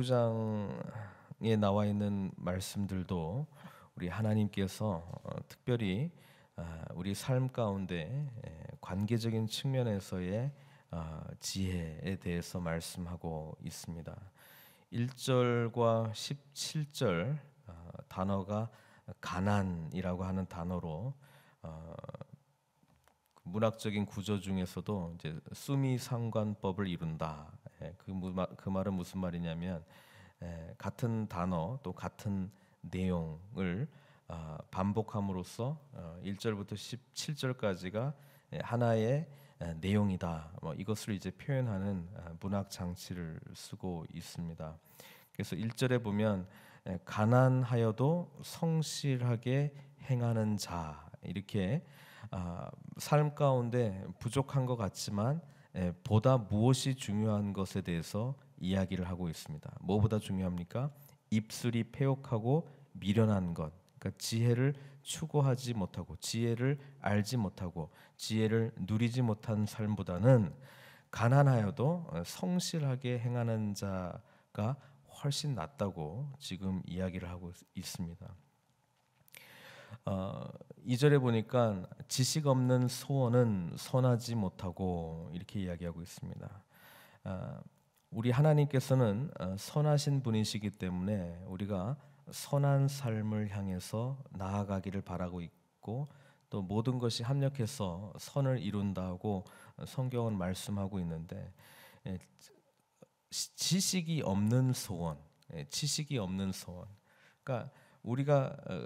19장에 나와 있는 말씀들도 우리 하나님께서 어, 특별히 아, 우리 삶 가운데 관계적인 측면에서의 아, 지혜에 대해서 말씀하고 있습니다. 1절과 17절 어, 단어가 가난이라고 하는 단어로 어, 문학적인 구조 중에서도 이제 수미상관법을 이룬다 예, 그, 그 말은 무슨 말이냐면 예, 같은 단어 또 같은 내용을 아, 반복함으로써 1절부터 어, 17절까지가 예, 하나의 내용이다. 뭐 이것을 이제 표현하는 아, 문학 장치를 쓰고 있습니다. 그래서 1절에 보면 가난하여도 성실하게 행하는 자 이렇게 아, 삶 가운데 부족한 것 같지만 예, 보다 무엇이 중요한 것에 대해서 이야기를 하고 있습니다. 뭐보다 중요합니까? 입술이 폐역하고 미련한 것. 그러니까 지혜를 추구하지 못하고 지혜를 알지 못하고 지혜를 누리지 못한 삶보다는 가난하여도 어, 성실하게 행하는 자가 훨씬 낫다고 지금 이야기를 하고 있습니다. 어, 2절에 보니까 지식 없는 소원은 선하지 못하고 이렇게 이야기하고 있습니다. 아, 우리 하나님께서는 아, 선하신 분이시기 때문에 우리가 선한 삶을 향해서 나아가기를 바라고 있고 또 모든 것이 합력해서 선을 이룬다고 성경은 말씀하고 있는데 예, 지식이 없는 소원, 예, 지식이 없는 소원. 그러니까 우리가 어,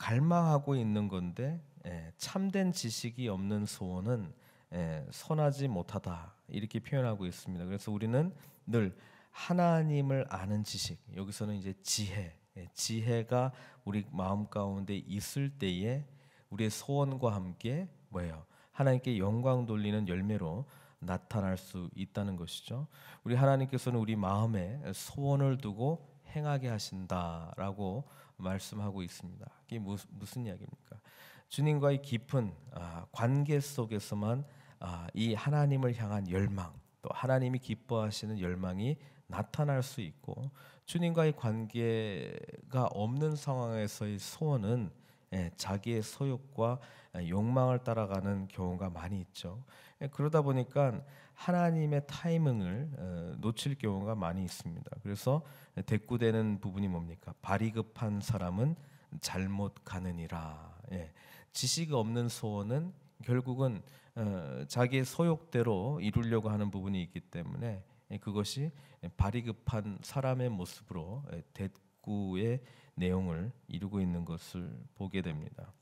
갈망하고 있는 건데 예, 참된 지식이 없는 소원은 예, 선하지 못하다 이렇게 표현하고 있습니다. 그래서 우리는 늘 하나님을 아는 지식 여기서는 이제 지혜 예, 지혜가 우리 마음 가운데 있을 때에 우리의 소원과 함께 뭐예요 하나님께 영광 돌리는 열매로 나타날 수 있다는 것이죠. 우리 하나님께서는 우리 마음에 소원을 두고 행하게 하신다라고 말씀하고 있습니다. 이게 무슨, 무슨 이야기입니까? 주님과의 깊은 아, 관계 속에서만 아, 이 하나님을 향한 열망, 또 하나님이 기뻐하시는 열망이 나타날 수 있고 주님과의 관계가 없는 상황에서의 소원은 예, 자기의 소욕과 예, 욕망을 따라가는 경우가 많이 있죠. 예, 그러다 보니까 하나님의 타이밍을 어, 놓칠 경우가 많이 있습니다. 그래서 대꾸되는 부분이 뭡니까? 발이 급한 사람은 잘못 가느니라. 예. 지식 없는 소원은 결국은 어, 자기의 소욕대로 이루려고 하는 부분이 있기 때문에 그것이 발이 급한 사람의 모습으로 대꾸의 내용을 이루고 있는 것을 보게 됩니다.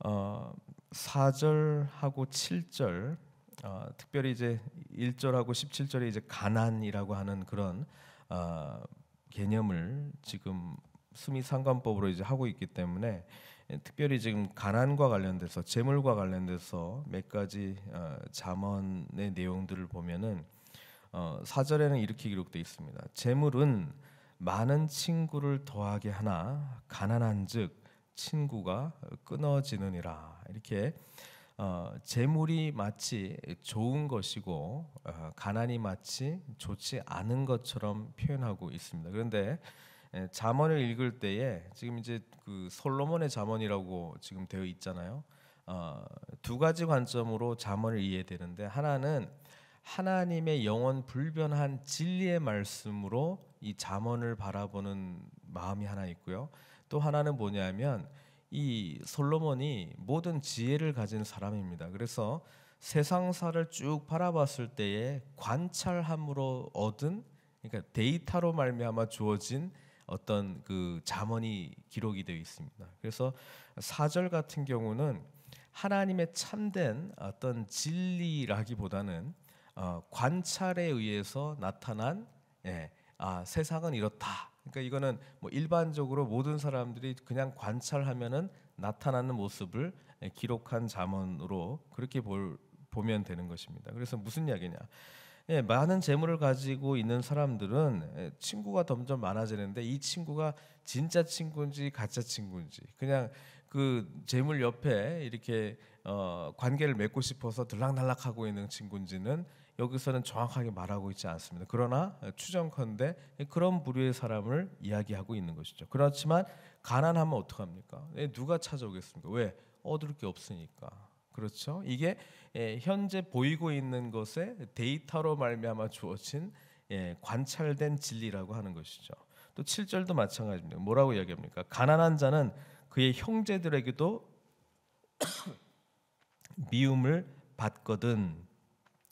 어, 4절하고 7절 어, 특별히 이제 1절하고 17절에 이제 가난이라고 하는 그런 어, 개념을 지금 수미 상관법으로 이제 하고 있기 때문에 예, 특별히 지금 가난과 관련돼서 재물과 관련돼서 몇 가지 어, 자언의 내용들을 보면은 어, 4절에는 이렇게 기록되어 있습니다. 재물은 많은 친구를 더하게 하나 가난한즉 친구가 끊어지느니라. 이렇게 어, 재물이 마치 좋은 것이고 어, 가난이 마치 좋지 않은 것처럼 표현하고 있습니다. 그런데 에, 예, 잠을 읽을 때에 지금 이제 그 솔로몬의 잠언이라고 지금 되어 있잖아요. 어, 두 가지 관점으로 잠언을 이해되는데 하나는 하나님의 영원 불변한 진리의 말씀으로 이 잠언을 바라보는 마음이 하나 있고요. 또 하나는 뭐냐면 이 솔로몬이 모든 지혜를 가진 사람입니다. 그래서 세상사를 쭉 바라봤을 때에 관찰함으로 얻은 그러니까 데이터로 말미암아 주어진 어떤 그 잠언이 기록이 되어 있습니다. 그래서 사절 같은 경우는 하나님의 참된 어떤 진리라기보다는 어, 관찰에 의해서 나타난 예, 아, 세상은 이렇다 그러니까 이거는 뭐 일반적으로 모든 사람들이 그냥 관찰하면은 나타나는 모습을 기록한 자문으로 그렇게 볼, 보면 되는 것입니다. 그래서 무슨 이야기냐? 예, 많은 재물을 가지고 있는 사람들은 예, 친구가 점점 많아지는데 이 친구가 진짜 친구인지 가짜 친구인지 그냥 그 재물 옆에 이렇게 어, 관계를 맺고 싶어서 들락날락하고 있는 친구인지는 여기서는 정확하게 말하고 있지 않습니다. 그러나 추정컨대 그런 부류의 사람을 이야기하고 있는 것이죠. 그렇지만 가난하면 어떡합니까? 예, 누가 찾아오겠습니까? 왜? 얻을 게 없으니까. 그렇죠? 이게 예, 현재 보이고 있는 것에 데이터로 말미암아 주어진 예, 관찰된 진리라고 하는 것이죠. 또 7절도 마찬가지입니다. 뭐라고 이야기합니까? 가난한 자는 그의 형제들에게도 미움을 받거든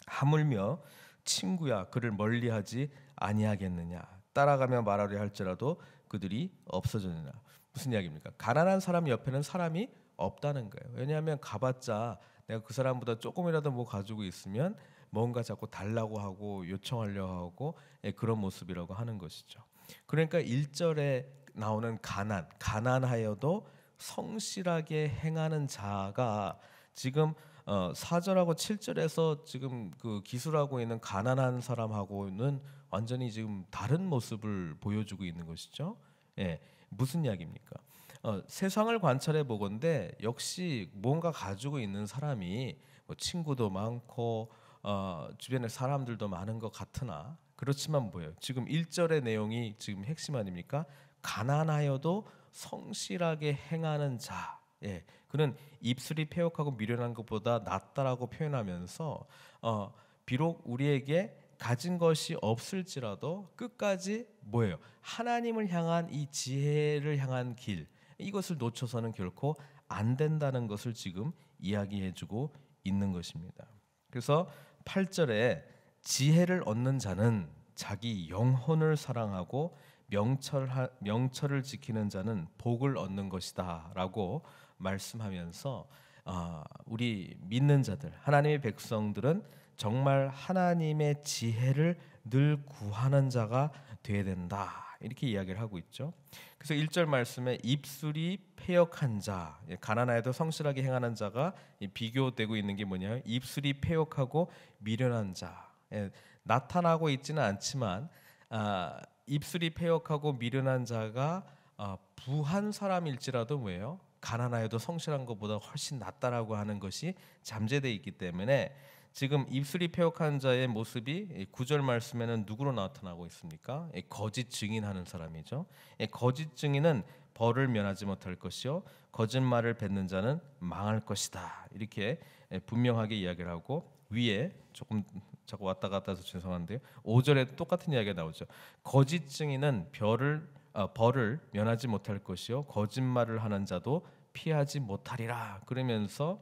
하물며 친구야 그를 멀리하지 아니하겠느냐 따라가며 말하려 할지라도 그들이 없어졌느냐 무슨 이야기입니까? 가난한 사람 옆에는 사람이 없다는 거예요. 왜냐하면 가봤자 내가 그 사람보다 조금이라도 뭐 가지고 있으면 뭔가 자꾸 달라고 하고 요청하려 하고 예, 그런 모습이라고 하는 것이죠. 그러니까 1절에 나오는 가난, 가난하여도 성실하게 행하는 자가 지금 어, 4절하고 7절에서 지금 그 기술하고 있는 가난한 사람하고는 완전히 지금 다른 모습을 보여주고 있는 것이죠. 예. 무슨 이야기입니까? 어, 세상을 관찰해 보건데 역시 뭔가 가지고 있는 사람이 뭐 친구도 많고 어, 주변에 사람들도 많은 것 같으나 그렇지만 뭐예요? 지금 1절의 내용이 지금 핵심 아닙니까? 가난하여도 성실하게 행하는 자 예, 그는 입술이 폐역하고 미련한 것보다 낫다라고 표현하면서 어, 비록 우리에게 가진 것이 없을지라도 끝까지 뭐예요? 하나님을 향한 이 지혜를 향한 길 이것을 놓쳐서는 결코 안 된다는 것을 지금 이야기해주고 있는 것입니다. 그래서 8절에 지혜를 얻는 자는 자기 영혼을 사랑하고 명철 명철을 지키는 자는 복을 얻는 것이다라고 말씀하면서 아, 우리 믿는 자들 하나님의 백성들은 정말 하나님의 지혜를 늘 구하는 자가 돼야 된다. 이렇게 이야기를 하고 있죠. 그래서 1절 말씀에 입술이 폐역한 자, 예, 가난하여도 성실하게 행하는 자가 비교되고 있는 게 뭐냐면 입술이 폐역하고 미련한 자. 예, 나타나고 있지는 않지만 아, 입술이 폐역하고 미련한 자가 아, 부한 사람일지라도 뭐예요? 가난하여도 성실한 것보다 훨씬 낫다라고 하는 것이 잠재되어 있기 때문에 지금 입술이 폐역한 자의 모습이 구절 말씀에는 누구로 나타나고 있습니까? 거짓 증인하는 사람이죠. 거짓 증인은 벌을 면하지 못할 것이요 거짓말을 뱉는 자는 망할 것이다. 이렇게 분명하게 이야기를 하고 위에 조금 자꾸 왔다 갔다 해서 죄송한데요. 5절에 똑같은 이야기가 나오죠. 거짓 증인은 별을 아, 벌을 면하지 못할 것이요 거짓말을 하는 자도 피하지 못하리라 그러면서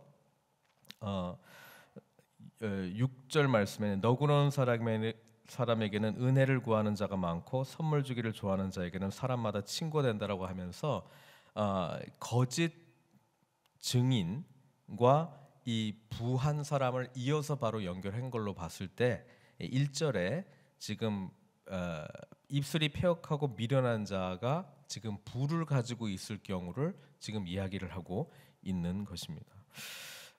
어 6절 어, 말씀에는 너그러운 사람에, 게는 은혜를 구하는 자가 많고 선물 주기를 좋아하는 자에게는 사람마다 친구 된다라고 하면서 어, 거짓 증인과 이 부한 사람을 이어서 바로 연결한 걸로 봤을 때 1절에 지금 어, 입술이 폐역하고 미련한 자가 지금 부를 가지고 있을 경우를 지금 이야기를 하고 있는 것입니다.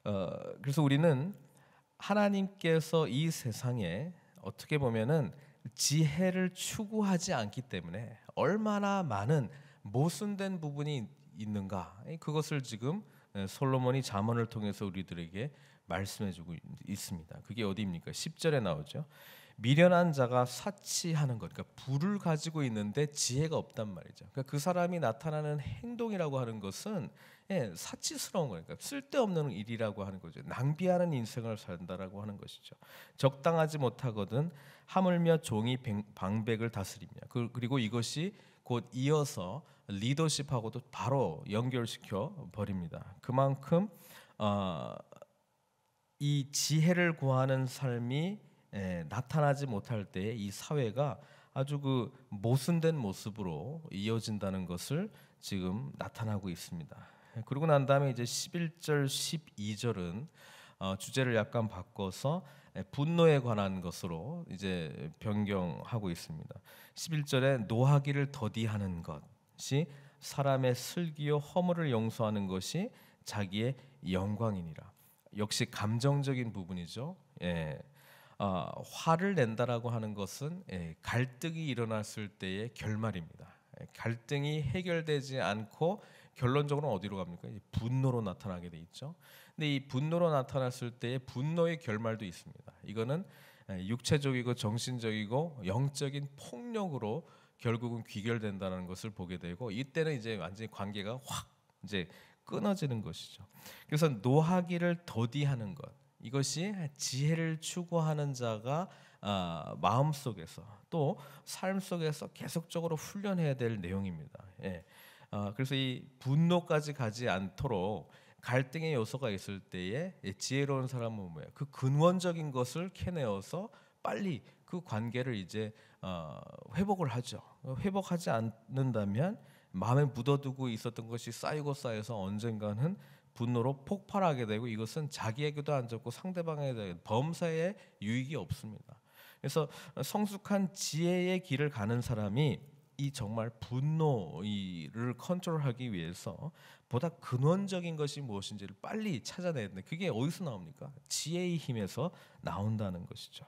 어, 그래서 우리는 하나님께서 이 세상에 어떻게 보면은 지혜를 추구하지 않기 때문에 얼마나 많은 모순된 부분이 있는가 그것을 지금 예, 솔로몬이 자문을 통해서 우리들에게 말씀해주고 있습니다. 그게 어디입니까? 10절에 나오죠. 미련한 자가 사치하는 것, 그러니까 불을 가지고 있는데 지혜가 없단 말이죠. 그러니까 그 사람이 나타나는 행동이라고 하는 것은 예, 사치스러운 거니까 그러니까 쓸데없는 일이라고 하는 거죠. 낭비하는 인생을 산다라고 하는 것이죠. 적당하지 못하거든 하물며 종이 방백을 다스리며 그, 그리고 이것이 곧 이어서 리더십하고도 바로 연결시켜 버립니다. 그만큼 어, 이 지혜를 구하는 삶이 에, 예, 나타나지 못할 때 이 사회가 아주 그 모순된 모습으로 이어진다는 것을 지금 나타나고 있습니다. 예, 그리고 난 다음에 이제 11절 12절은 어, 주제를 약간 바꿔서 예, 분노에 관한 것으로 이제 변경하고 있습니다. 11절에 노하기를 더디하는 것이 사람의 슬기요 허물을 용서하는 것이 자기의 영광이니라. 역시 감정적인 부분이죠. 예. 어, 화를 낸다라고 하는 것은 예, 갈등이 일어났을 때의 결말입니다. 예, 갈등이 해결되지 않고 결론적으로 어디로 갑니까? 분노로 나타나게 돼 있죠. 근데 이 분노로 나타났을 때의 분노의 결말도 있습니다. 이거는 예, 육체적이고 정신적이고 영적인 폭력으로 결국은 귀결된다는 것을 보게 되고 이때는 이제 완전히 관계가 확 이제 끊어지는 것이죠. 그래서 노하기를 더디하는 것, 이것이 지혜를 추구하는 자가 어, 아, 마음 속에서 또 삶 속에서 계속적으로 훈련해야 될 내용입니다. 예. 어, 그래서 이 분노까지 가지 않도록 갈등의 요소가 있을 때에 지혜로운 사람은 뭐예요? 그 근원적인 것을 캐내어서 빨리 그 관계를 이제 어, 회복을 하죠. 회복하지 않는다면 마음에 묻어두고 있었던 것이 쌓이고 쌓여서 언젠가는 분노로 폭발하게 되고 이것은 자기에게도 안 좋고 상대방에게 범사에 유익이 없습니다. 그래서 성숙한 지혜의 길을 가는 사람이 이 정말 분노를 컨트롤하기 위해서 보다 근원적인 것이 무엇인지를 빨리 찾아내야 되는데 그게 어디서 나옵니까? 지혜의 힘에서 나온다는 것이죠.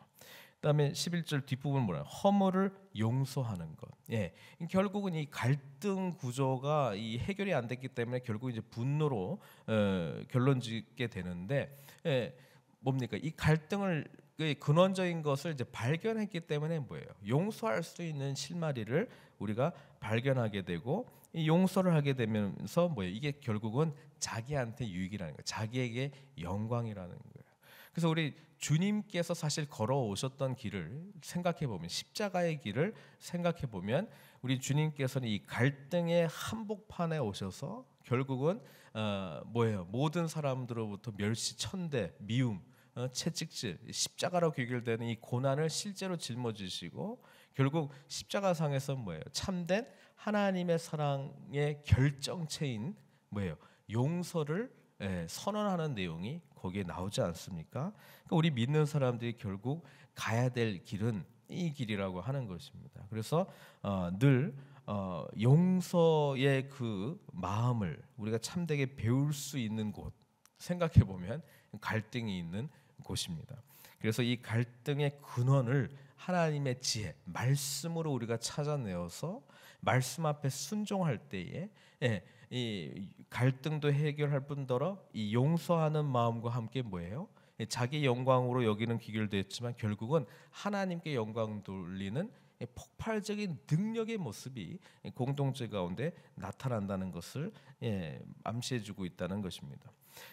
그다음에 11절 뒷부분 뭐라 허물을 용서하는 것. 예. 결국은 이 갈등 구조가 이 해결이 안 됐기 때문에 결국 이제 분노로 어, 결론짓게 되는데 예. 뭡니까? 이 갈등을 그 근원적인 것을 이제 발견했기 때문에 뭐예요? 용서할 수 있는 실마리를 우리가 발견하게 되고 이 용서를 하게 되면서 뭐예요? 이게 결국은 자기한테 유익이라는 거예요. 자기에게 영광이라는 거예요. 그래서 우리 주님께서 사실 걸어오셨던 길을 생각해 보면 십자가의 길을 생각해 보면 우리 주님께서는 이 갈등의 한복판에 오셔서 결국은 어, 뭐예요? 모든 사람들로부터 멸시, 천대, 미움, 어, 채찍질, 십자가로 귀결되는 이 고난을 실제로 짊어지시고 결국 십자가상에서 뭐예요? 참된 하나님의 사랑의 결정체인 뭐예요? 용서를 예, 선언하는 내용이 거기에 나오지 않습니까? 그러니까 우리 믿는 사람들이 결국 가야 될 길은 이 길이라고 하는 것입니다. 그래서 어, 늘 어, 용서의 그 마음을 우리가 참되게 배울 수 있는 곳 생각해 보면 갈등이 있는 곳입니다. 그래서 이 갈등의 근원을 하나님의 지혜 말씀으로 우리가 찾아내어서 말씀 앞에 순종할 때에 예, 이 갈등도 해결할 뿐더러 이 용서하는 마음과 함께 뭐예요? 자기 영광으로 여기는 귀결도 했지만 결국은 하나님께 영광 돌리는 폭발적인 능력의 모습이 공동체 가운데 나타난다는 것을 예, 암시해주고 있다는 것입니다.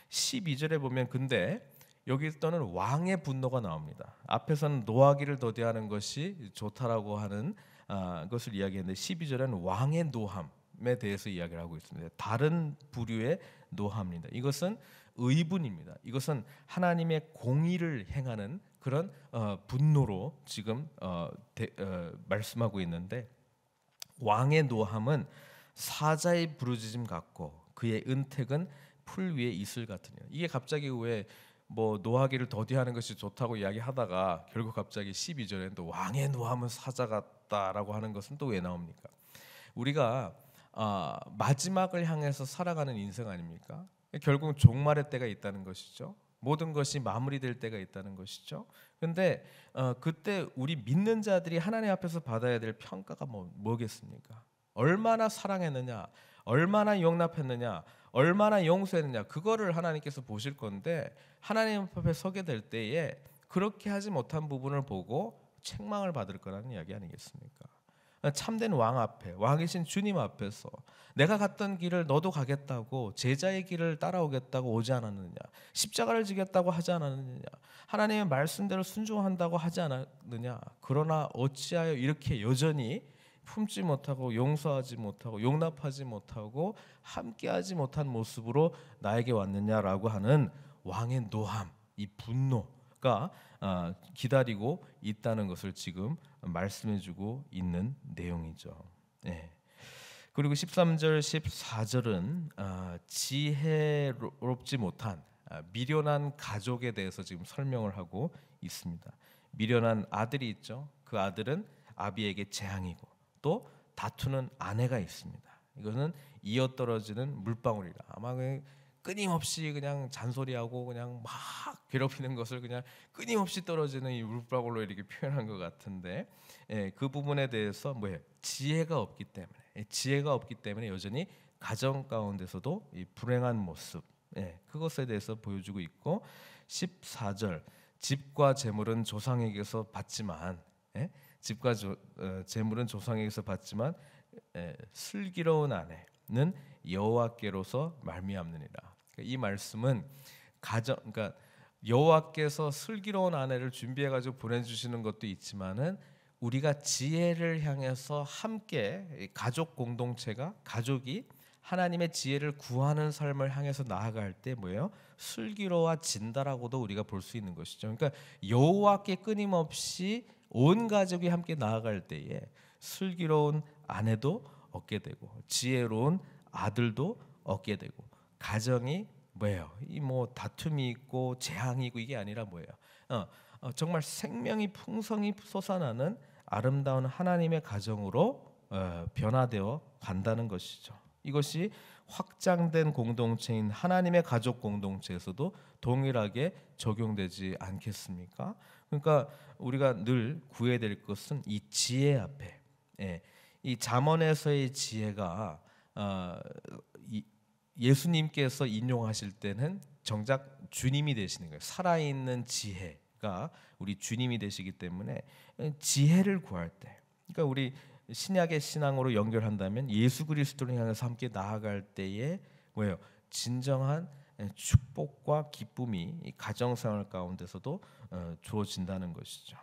12절에 보면 근데 여기 또는 왕의 분노가 나옵니다. 앞에서는 노하기를 더디하는 것이 좋다라고 하는 아, 것을 이야기했는데 12절에는 왕의 노함 노함에 대해서 이야기를 하고 있습니다. 다른 부류의 노함입니다. 이것은 의분입니다. 이것은 하나님의 공의를 행하는 그런 어, 분노로 지금 어, 대, 어, 말씀하고 있는데 왕의 노함은 사자의 부르짖음 같고 그의 은택은 풀 위에 이슬 같으냐. 이게 갑자기 왜 뭐 노하기를 더디하는 것이 좋다고 이야기하다가 결국 갑자기 1 2절에또 왕의 노함은 사자 같다라고 하는 것은 또 왜 나옵니까? 우리가 어, 마지막을 향해서 살아가는 인생 아닙니까? 결국 종말의 때가 있다는 것이죠. 모든 것이 마무리될 때가 있다는 것이죠. 근데 어, 그때 우리 믿는 자들이 하나님 앞에서 받아야 될 평가가 뭐, 뭐겠습니까? 얼마나 사랑했느냐, 얼마나 용납했느냐, 얼마나 용서했느냐 그거를 하나님께서 보실 건데 하나님 앞에 서게 될 때에 그렇게 하지 못한 부분을 보고 책망을 받을 거라는 이야기 아니겠습니까? 참된 왕 앞에 왕이신 주님 앞에서 내가 갔던 길을 너도 가겠다고 제자의 길을 따라오겠다고 오지 않았느냐 십자가를 지겠다고 하지 않았느냐 하나님의 말씀대로 순종한다고 하지 않았느냐 그러나 어찌하여 이렇게 여전히 품지 못하고 용서하지 못하고 용납하지 못하고 함께하지 못한 모습으로 나에게 왔느냐라고 하는 왕의 노함 이 분노 가 아, 기다리고 있다는 것을 지금 말씀해주고 있는 내용이죠. 네. 그리고 13절, 14절은 아, 지혜롭지 못한 아, 미련한 가족에 대해서 지금 설명을 하고 있습니다. 미련한 아들이 있죠. 그 아들은 아비에게 재앙이고 또 다투는 아내가 있습니다. 이거는 이어떨어지는 물방울이다. 아마 그 끊임없이 그냥 잔소리하고 그냥 막 괴롭히는 것을 그냥 끊임없이 떨어지는 이 울프라골로 이렇게 표현한 것 같은데 예, 그 부분에 대해서 뭐예요? 지혜가 없기 때문에 예, 지혜가 없기 때문에 여전히 가정 가운데서도 이 불행한 모습 예, 그것에 대해서 보여주고 있고 14절 집과 재물은 조상에게서 받지만 예? 집과 조, 어, 재물은 조상에게서 받지만 예, 슬기로운 아내는 여호와께로서 말미암느니라. 그러니까 이 말씀은 가정 그러니까 여호와께서 슬기로운 아내를 준비해 가지고 보내 주시는 것도 있지만은 우리가 지혜를 향해서 함께 가족 공동체가 가족이 하나님의 지혜를 구하는 삶을 향해서 나아갈 때 뭐예요? 슬기로워진다라고도 우리가 볼 수 있는 것이죠. 그러니까 여호와께 끊임없이 온 가족이 함께 나아갈 때에 슬기로운 아내도 얻게 되고 지혜로운 아들도 얻게 되고 가정이 뭐예요? 이 뭐 다툼이 있고 재앙이고 이게 아니라 뭐예요? 어, 어, 정말 생명이 풍성히 솟아나는 아름다운 하나님의 가정으로 어, 변화되어 간다는 것이죠. 이것이 확장된 공동체인 하나님의 가족 공동체에서도 동일하게 적용되지 않겠습니까? 그러니까 우리가 늘 구해야 될 것은 이 지혜 앞에 예, 이 잠언에서의 지혜가 어, 이, 예수님께서 인용하실 때는 정작 주님이 되시는 거예요. 살아있는 지혜가 우리 주님이 되시기 때문에 지혜를 구할 때, 그러니까 우리 신약의 신앙으로 연결한다면 예수 그리스도를 향해서 함께 나아갈 때에 뭐예요? 진정한 축복과 기쁨이 가정생활 가운데서도 어, 주어진다는 것이죠.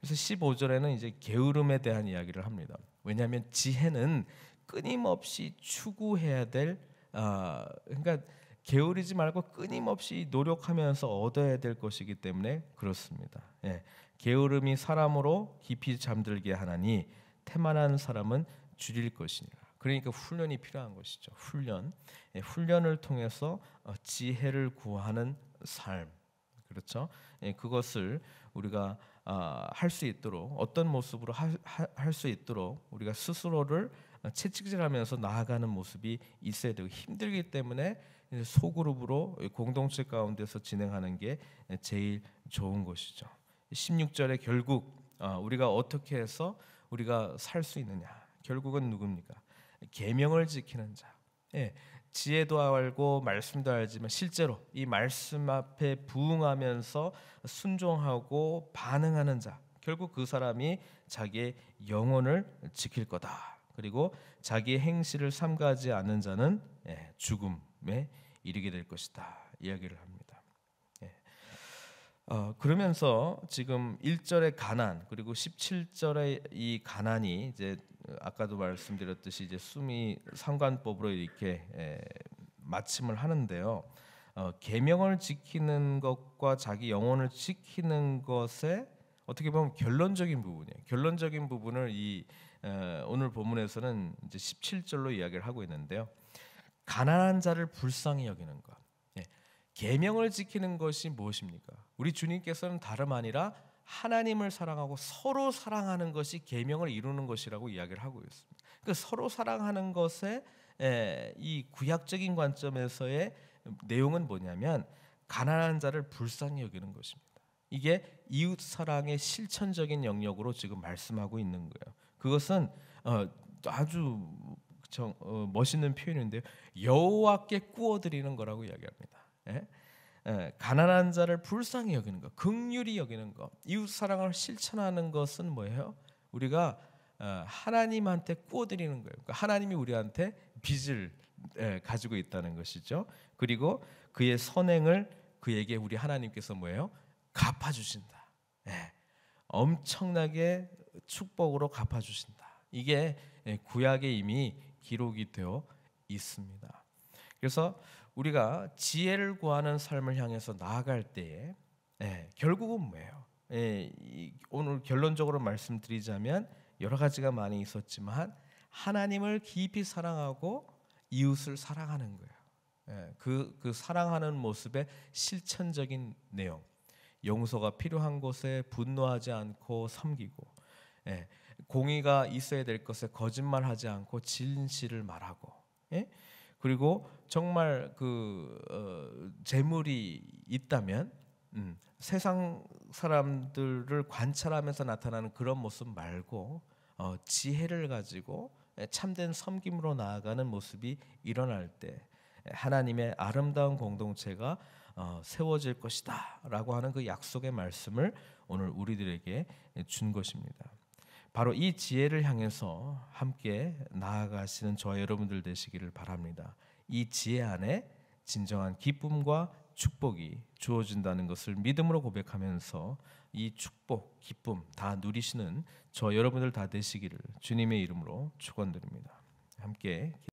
그래서 15절에는 이제 게으름에 대한 이야기를 합니다. 왜냐하면 지혜는 끊임없이 추구해야 될 어, 그러니까 게으르지 말고 끊임없이 노력하면서 얻어야 될 것이기 때문에 그렇습니다. 예, 게으름이 사람으로 깊이 잠들게 하나니 태만한 사람은 줄일 것이니라. 그러니까 훈련이 필요한 것이죠. 훈련, 예, 훈련을 통해서 어, 지혜를 구하는 삶, 그렇죠? 예, 그것을 우리가 아, 할 수 있도록 어떤 모습으로 할 수 있도록 우리가 스스로를 채찍질하면서 나아가는 모습이 있어야 되고 힘들기 때문에 소그룹으로 공동체 가운데서 진행하는 게 제일 좋은 것이죠. 16절에 결국 아, 우리가 어떻게 해서 우리가 살 수 있느냐? 결국은 누굽니까? 계명을 지키는 자. 예, 지혜도 알고 말씀도 알지만 실제로 이 말씀 앞에 부응하면서 순종하고 반응하는 자. 결국 그 사람이 자기의 영혼을 지킬 거다. 그리고 자기 행실을 삼가지 하않는 자는 예, 죽음에 이르게 될 것이다 이야기를 합니다. 예. 어, 그러면서 지금 1절의 가난 그리고 17절의 이 가난이 이제 아까도 말씀드렸듯이 이제 숨이 상관법으로 이렇게 에, 예, 마침을 하는데요. 어, 계명을 지키는 것과 자기 영혼을 지키는 것에 어떻게 보면 결론적인 부분이에요. 결론적인 부분을 이 오늘 본문에서는 이제 17절로 이야기를 하고 있는데요. 가난한 자를 불쌍히 여기는 것. 예. 계명을 지키는 것이 무엇입니까? 우리 주님께서는 다름 아니라 하나님을 사랑하고 서로 사랑하는 것이 계명을 이루는 것이라고 이야기를 하고 있습니다. 그 그러니까 서로 사랑하는 것의 이 구약적인 관점에서의 내용은 뭐냐면 가난한 자를 불쌍히 여기는 것입니다. 이게 이웃 사랑의 실천적인 영역으로 지금 말씀하고 있는 거예요. 그것은 어, 아주 정, 어, 멋있는 표현인데요. 여호와께 꾸어드리는 거라고 이야기합니다. 예? 예, 가난한 자를 불쌍히 여기는 것, 긍휼히 여기는 것, 이웃 사랑을 실천하는 것은 뭐예요? 우리가 어, 하나님한테 꾸어드리는 거예요. 그러니까 하나님이 우리한테 빚을 예, 가지고 있다는 것이죠. 그리고 그의 선행을 그에게 우리 하나님께서 뭐예요? 갚아주신다. 예. 엄청나게 축복으로 갚아주신다. 이게 예, 구약에 이미 기록이 되어 있습니다. 그래서 우리가 지혜를 구하는 삶을 향해서 나아갈 때에 예, 결국은 뭐예요? 예, 오늘 결론적으로 말씀드리자면 여러 가지가 많이 있었지만 하나님을 깊이 사랑하고 이웃을 사랑하는 거예요. 예, 그, 그 사랑하는 모습의 실천적인 내용. 용서가 필요한 곳에 분노하지 않고 섬기고 예, 공의가 있어야 될 것에 거짓말하지 않고 진실을 말하고 예? 그리고 정말 그 어, 재물이 있다면 음, 세상 사람들을 관찰하면서 나타나는 그런 모습 말고 어, 지혜를 가지고 예, 참된 섬김으로 나아가는 모습이 일어날 때 예, 하나님의 아름다운 공동체가 어, 세워질 것이다라고 하는 그 약속의 말씀을 오늘 우리들에게 준 것입니다. 바로 이 지혜를 향해서 함께 나아가시는 저와 여러분들 되시기를 바랍니다. 이 지혜 안에 진정한 기쁨과 축복이 주어진다는 것을 믿음으로 고백하면서 이 축복, 기쁨 다 누리시는 저 여러분들 다 되시기를 주님의 이름으로 축원드립니다. 함께